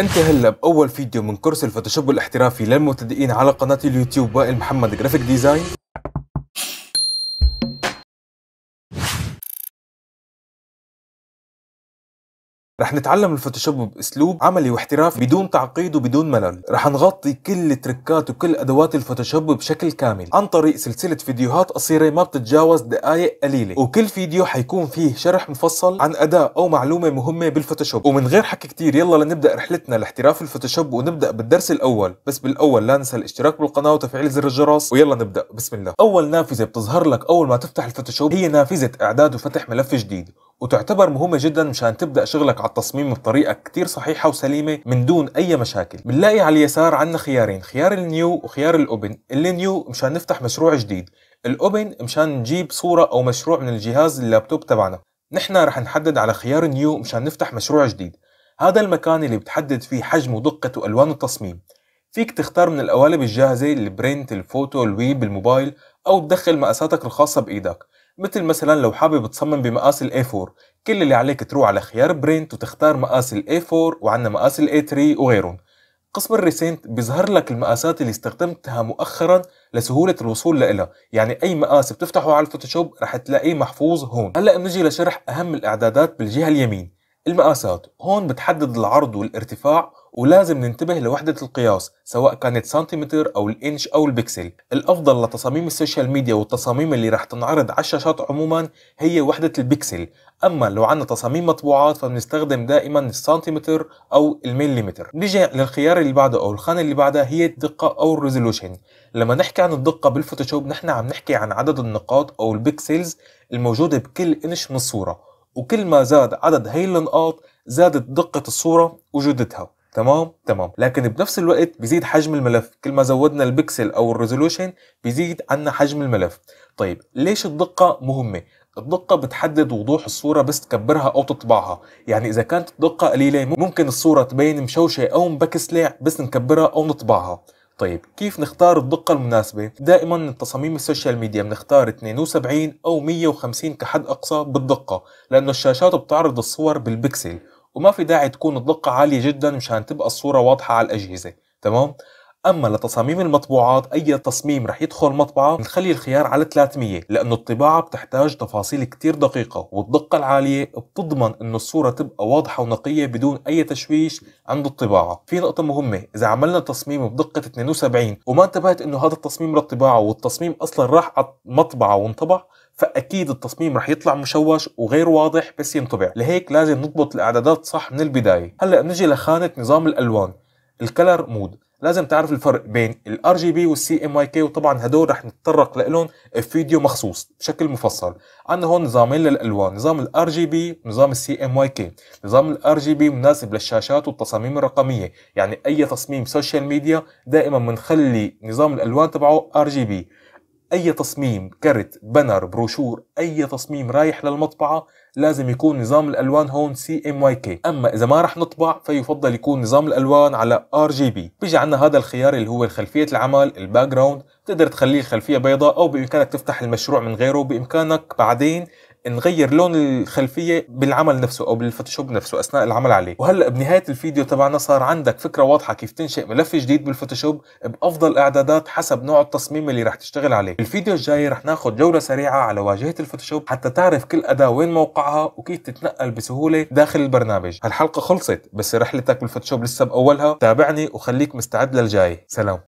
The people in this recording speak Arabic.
انت هلا باول فيديو من كورس الفوتوشوب الاحترافي للمبتدئين على قناه اليوتيوب وائل محمد جرافيك ديزاين رح نتعلم الفوتوشوب باسلوب عملي واحترافي بدون تعقيد وبدون ملل رح نغطي كل تركات وكل ادوات الفوتوشوب بشكل كامل عن طريق سلسله فيديوهات قصيره ما بتتجاوز دقائق قليله وكل فيديو حيكون فيه شرح مفصل عن اداه او معلومه مهمه بالفوتوشوب ومن غير حكي كتير يلا لنبدا رحلتنا لاحتراف الفوتوشوب ونبدا بالدرس الاول بس بالاول لا ننسى الاشتراك بالقناه وتفعيل زر الجرس ويلا نبدا بسم الله اول نافذه بتظهر لك اول ما تفتح الفوتوشوب هي نافذه اعداد وفتح ملف جديد وتعتبر مهمة جدا مشان تبدأ شغلك على التصميم بطريقة كتير صحيحة وسليمة من دون أي مشاكل بنلاقي على اليسار عندنا خيارين خيار النيو وخيار الأوبن النيو مشان نفتح مشروع جديد الأوبن مشان نجيب صورة أو مشروع من الجهاز اللابتوب تبعنا نحن رح نحدد على خيار نيو مشان نفتح مشروع جديد هذا المكان اللي بتحدد فيه حجم ودقة وألوان التصميم فيك تختار من القوالب الجاهزة البرنت الفوتو الويب الموبايل أو تدخل مقاساتك الخاصة بإيدك مثل مثلا لو حابب تصمم بمقاس الـ A4 كل اللي عليك تروح على خيار برينت وتختار مقاس الـ A4 وعندنا مقاس الـ A3 وغيرهم قسم الريسنت بيظهر لك المقاسات اللي استخدمتها مؤخرا لسهولة الوصول لها يعني أي مقاس بتفتحه على الفوتوشوب رح تلاقيه محفوظ هون هلأ بنجي لشرح أهم الإعدادات بالجهة اليمين المقاسات هون بتحدد العرض والارتفاع ولازم ننتبه لوحدة القياس سواء كانت سنتيمتر أو الإنش أو البكسل الأفضل لتصاميم السوشيال ميديا والتصاميم اللي راح تنعرض على الشاشات عموما هي وحدة البكسل أما لو عنا تصاميم مطبوعات فبنستخدم دائما السنتيمتر أو المليمتر نيجي للخيار اللي بعده أو الخانة اللي بعدها هي الدقة أو الريزولوشن لما نحكي عن الدقة بالفوتوشوب نحن عم نحكي عن عدد النقاط أو البكسلز الموجودة بكل إنش من الصورة وكل ما زاد عدد هي النقاط زادت دقة الصورة وجودتها تمام تمام لكن بنفس الوقت بيزيد حجم الملف كل ما زودنا البكسل او الريزولوشن بيزيد عنا حجم الملف طيب ليش الدقه مهمه الدقة بتحدد وضوح الصورة بس تكبرها أو تطبعها، يعني إذا كانت الدقة قليلة ممكن الصورة تبين مشوشة أو مبكسلة بس نكبرها أو نطبعها، طيب كيف نختار الدقة المناسبة؟ دائما من تصاميم السوشيال ميديا بنختار 72 أو 150 كحد أقصى بالدقة لأنه الشاشات بتعرض الصور بالبكسل وما في داعي تكون الدقة عالية جدا مشان تبقى الصورة واضحة على الأجهزة تمام؟ اما لتصاميم المطبوعات اي تصميم رح يدخل مطبعه بنخلي الخيار على 300 لانه الطباعه بتحتاج تفاصيل كتير دقيقه والدقه العاليه بتضمن انه الصوره تبقى واضحه ونقيه بدون اي تشويش عند الطباعه في نقطه مهمه اذا عملنا تصميم بدقه 72 وما انتبهت انه هذا التصميم للطباعه والتصميم اصلا راح على المطبعه وانطبع فاكيد التصميم رح يطلع مشوش وغير واضح بس ينطبع لهيك لازم نضبط الاعدادات صح من البدايه هلا بنجي لخانه نظام الالوان الكلر مود لازم تعرف الفرق بين الار جي بي والسي ام كي وطبعا هدول رح نتطرق لهم في فيديو مخصوص بشكل مفصل عندنا هون نظامين للالوان نظام الار جي بي ونظام السي ام كي نظام الار جي بي مناسب للشاشات والتصاميم الرقميه يعني اي تصميم سوشيال ميديا دائما بنخلي نظام الالوان تبعه ار جي بي اي تصميم كرت بنر بروشور اي تصميم رايح للمطبعه لازم يكون نظام الالوان هون سي ام واي كي اما اذا ما رح نطبع فيفضل يكون نظام الالوان على ار جي بي بيجي عندنا هذا الخيار اللي هو خلفيه العمل الباك جراوند تقدر تخليه خلفيه بيضاء او بامكانك تفتح المشروع من غيره بامكانك بعدين نغير لون الخلفيه بالعمل نفسه او بالفوتوشوب نفسه اثناء العمل عليه وهلا بنهايه الفيديو تبعنا صار عندك فكره واضحه كيف تنشئ ملف جديد بالفوتوشوب بافضل اعدادات حسب نوع التصميم اللي رح تشتغل عليه الفيديو الجاي رح ناخذ جوله سريعه على واجهه الفوتوشوب حتى تعرف كل اداه وين موقعها وكيف تتنقل بسهوله داخل البرنامج هالحلقه خلصت بس رحلتك بالفوتوشوب لسه باولها تابعني وخليك مستعد للجاي سلام